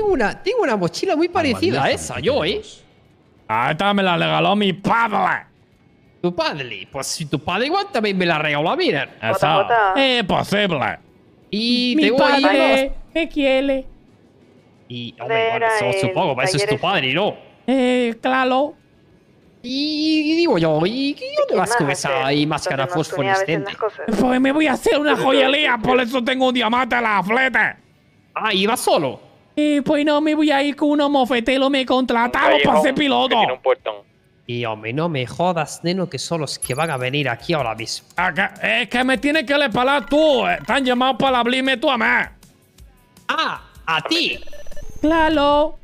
tengo una, tengo una mochila muy parecida a esa, yo, ¿eh? Ah, esta me la regaló mi padre. Tu padre, pues si tu padre igual también me la regaló, mira. Eso. Es posible. Y mi tengo padre me quiere. Y, hombre, oh bueno, eso supongo, pues, eso es tu padre, ¿no? Eh, claro. Y, y, digo yo, ¿y qué yo vas con esa y máscara fosforescente? Pues me voy a hacer una joyería, por eso tengo un diamante a la fleta. Ah, iba solo? pues no me voy a ir con unos mofetelo me contrataron para ser piloto. Y hombre, no me jodas, neno, que son los que van a venir aquí ahora mismo. Acá, es que me tienes que le palar tú. Eh, están llamados para abrirme tú a mí. Ah, a ti. Claro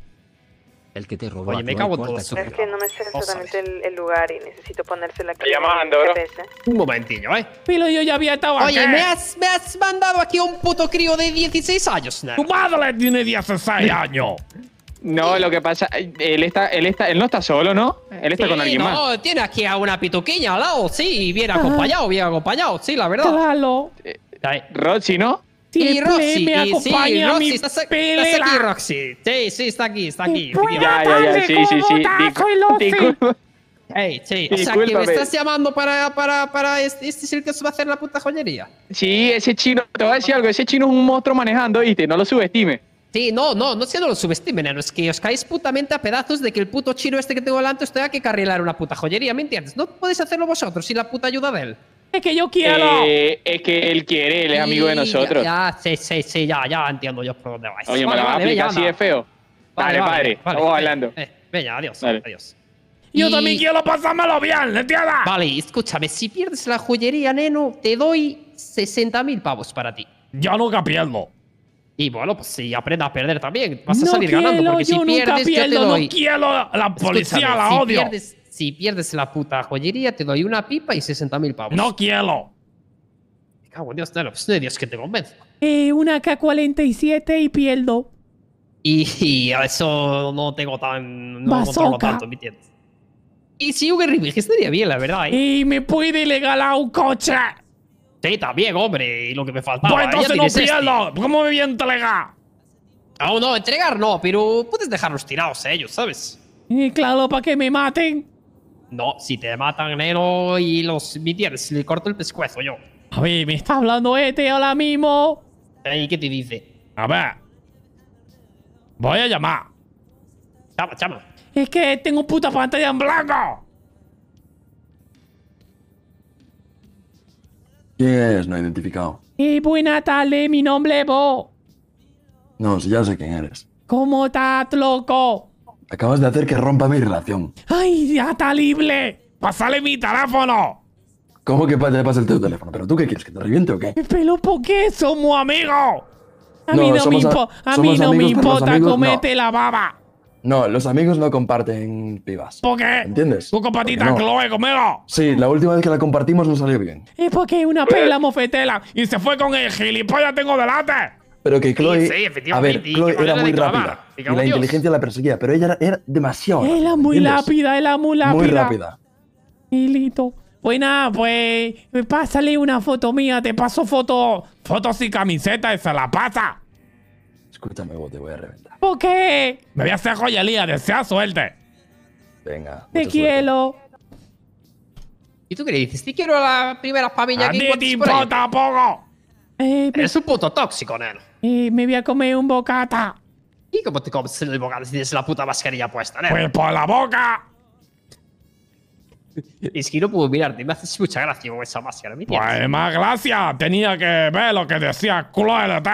el que te robó. Oye, me cago en todo. Es que no me sé exactamente el, lugar y necesito ponérsela aquí. llamando, Un momentillo, ¿eh? Pero yo ya había estado Oye, Me, has, me has mandado aquí a un puto crío de 16 años, ¡Tu madre tiene 16 años! No, lo que pasa, él está, él está, él no está solo, ¿no? Él está con alguien más. No, tiene aquí a una pituquilla al lado, sí, bien ah. acompañado, bien acompañado, sí, la verdad. Claro. Eh, Rochi, ¿no? y Roxy, me acompaña sí, Roxy, mi estás, aquí, Roxy. Sí, sí, está aquí, está aquí. Ya, ya, ya, sí, sí, sí, o sea, que me estás llamando para, para, para este, este es el que os va a hacer la puta joyería. Sí, ese chino, te voy a decir algo, ese chino es un monstruo manejando, te No lo subestime. Sí, no, no, no sé, no lo subestimen, es que os caéis putamente a pedazos de que el puto chino este que tengo delante os tenga que carrilar una puta joyería, ¿me entiendes? No podéis hacerlo vosotros sin la puta ayuda de él. Es que yo quiero. Eh, es que él quiere, él es amigo de nosotros. Ya, sí, sí, sí, ya, ya entiendo yo por dónde vais. Oye, me la vas a aplicar así feo. Vale, padre, Voy hablando. Eh, venga, adiós, adiós. Yo también quiero pasármelo bien, ¿entiendes? Vale, escúchame, si pierdes la joyería, neno, te doy 60.000 pavos para ti. Yo nunca pierdo. Y bueno, pues si aprendes a perder también, vas a salir ganando. Porque yo si pierdes, nunca pierdo, yo te doy. No quiero la policía, la odio si pierdes la puta joyería, te doy una pipa y 60 mil pavos. ¡No quiero! Me cago en Dios, no, pues, Dios que te convenza. Eh, una K-47 y pierdo. Y, y, eso no tengo tan... No controlo tanto, ¿me entiendes? Y si hubiera, estaría bien, la verdad. ¿eh? Y me puede regalar un coche. Sí, también, hombre, y lo que me faltaba. Pues entonces no pierdo. Este". ¿Cómo me voy a entregar? Aún no, entregar no, pero puedes dejarlos tirados a ellos, ¿sabes? Eh, claro, para que me maten. No, si te matan, nero y los mitiers, le corto el pescuezo yo. A ver, me está hablando este ahora mismo. ¿Y qué te dice? A ver. Voy a llamar. Chama, chama. Es que tengo puta pantalla en blanco. ¿Quién es? No identificado. Y buena tarde, mi nombre es Bo. No, si ya sé quién eres. ¿Cómo estás, loco? Acabas de hacer que rompa mi relación. ¡Ay, ya está libre! ¡Pásale mi teléfono! ¿Cómo que le pasa el teléfono? ¿Pero tú qué quieres? ¿Que te reviente o qué? Pero ¿por qué somos amigos? A mí no, me, no importa comete la baba. No, los amigos no comparten pibas. ¿Por qué? ¿Entiendes? Tú compartiste Chloe conmigo. Sí, la última vez que la compartimos no salió bien. Es porque una pues- pela mofetela y se fue con el gilipollas tengo delante. Pero que Chloe. Sí, efectivamente, a ver, Chloe era muy rápida. Y la inteligencia la perseguía, pero ella era, demasiado demasiado. Era muy rápida, era muy rápida. Muy rápida. Milito. Buena, Pues Pásale una foto mía, te paso foto. Fotos y camiseta, esa la pasa. Escúchame, vos te voy a reventar. ¿Por qué? Me voy a hacer joyería, desea suerte. Venga. Te quiero. ¿Y tú qué le dices? Te quiero a la primera familia que te importa poco! Es eh, Eres pues un puto tóxico, neno y me voy a comer un bocata. ¿Y cómo te comes el bocata si tienes la puta mascarilla puesta, ¿no? ¡Pues por la boca! Es que no puedo mirarte, me haces mucha gracia con esa máscara. Pues más gracia, tenía que ver lo que decía culo LT.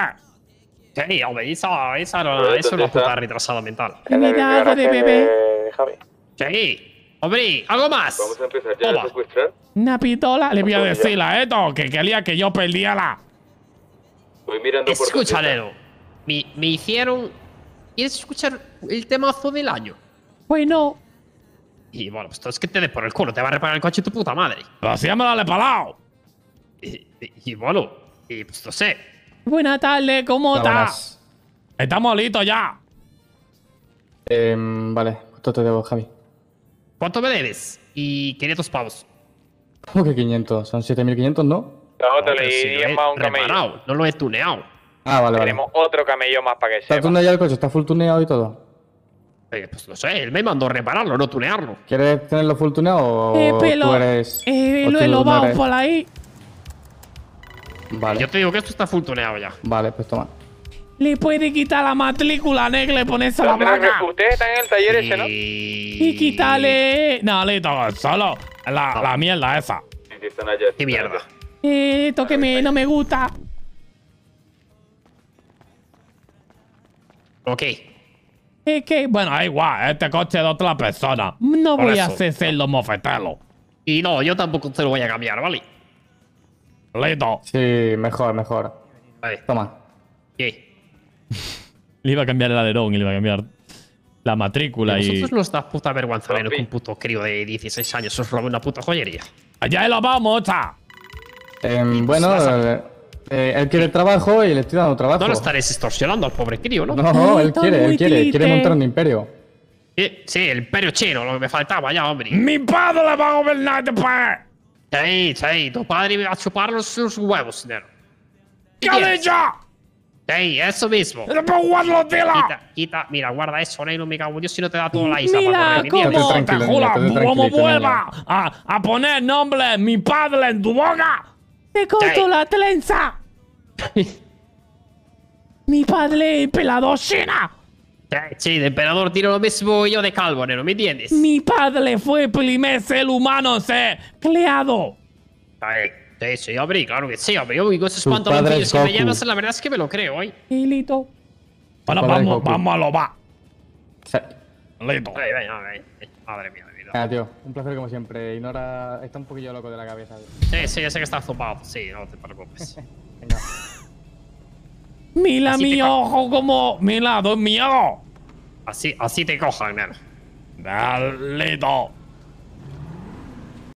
Sí, hombre, esa, eso es una puta retrasada mental. Cuidado de bebé. Javi. Sí. Hombre, algo más. Vamos a empezar ya a Una le voy a decir a Eto que quería que yo perdiera. Voy Me, me hicieron. ¿Quieres escuchar el temazo del año? Bueno. Y bueno, pues es que te des por el culo, te va a reparar el coche tu puta madre. así Y, bueno, y pues no sé. Buenas tardes, ¿cómo estás? Estamos molito ya. Em, vale, esto te debo, Javi? ¿Cuánto me debes? Y 500 pavos. ¿Cómo que 500? Son 7500, ¿no? Los le di 10 más un camello. No lo he tuneado. Ah, vale, Tenemos otro camello más para que ¿Está tuneado ya el coche? ¿Está full tuneado y todo? Eh, pues no sé, él me mandó repararlo, no tunearlo. ¿Quieres tenerlo full tuneado o eh, tú eres, eh, lo he lobado por ahí. Vale. Yo te digo que esto está full tuneado ya. Vale, pues toma. Le puede quitar la matrícula negra y ponerse la placa. Ustedes están en el taller ese, ¿no? Y quítale… No, le toca solo la, la mierda esa. ¿Qué mierda? Eh, tóqueme, no me gusta. Ok. Es bueno, ahí igual, este coche es de otra persona. No voy a hacer los mofetelos. Y no, yo tampoco te lo voy a cambiar, ¿vale? Listo. Sí, mejor, mejor. Vale. Toma. ¿Qué? le iba a cambiar el alerón y le iba a cambiar la matrícula y... Vosotros y... los puta vergüenza eres un puto crío de 16 años os es una puta joyería. ¡Allá lo vamos, está! Em, pues, bueno, eh, eh, él quiere trabajo y le estoy dando trabajo. No lo estaré extorsionando al pobre crío, ¿no? No, él quiere, él quiere, quiere montar un imperio. Sí, el imperio chino, lo que me faltaba ya, hombre. ¡Mi padre le va a gobernar después! Este sí, sí, tu padre va a chupar los sus huevos, dinero. ¿Qué ha dicho? Sí, eso mismo. ¡Le Quita, quita, mira, guarda eso, no me cago en Dios si no te da toda la isla mira, para correr. Mira, cómo te cómo vuelva a, a poner nombre mi padre en tu boca, me corto la trenza. Mi padre pelador, China. Sí, de emperador tiro lo mismo yo de calvo, ¿no me entiendes? Mi padre fue el primer ser humano se creado. sí, sí, hombre, claro que sí, hombre. Yo digo esos pantalones que me llevas, la verdad es que me lo creo, ¿eh? Y Bueno, vamos, vamos a lo va. Sí. Ay, ay, ay, eh, madre mía un placer como siempre. Ignora está un poquillo loco de la cabeza. Sí, sí, yo sé que está zopado. Sí, no te preocupes. Venga. Mira mi ojo como... Mira, dos mío. Así, así te cojan, nena. Dale,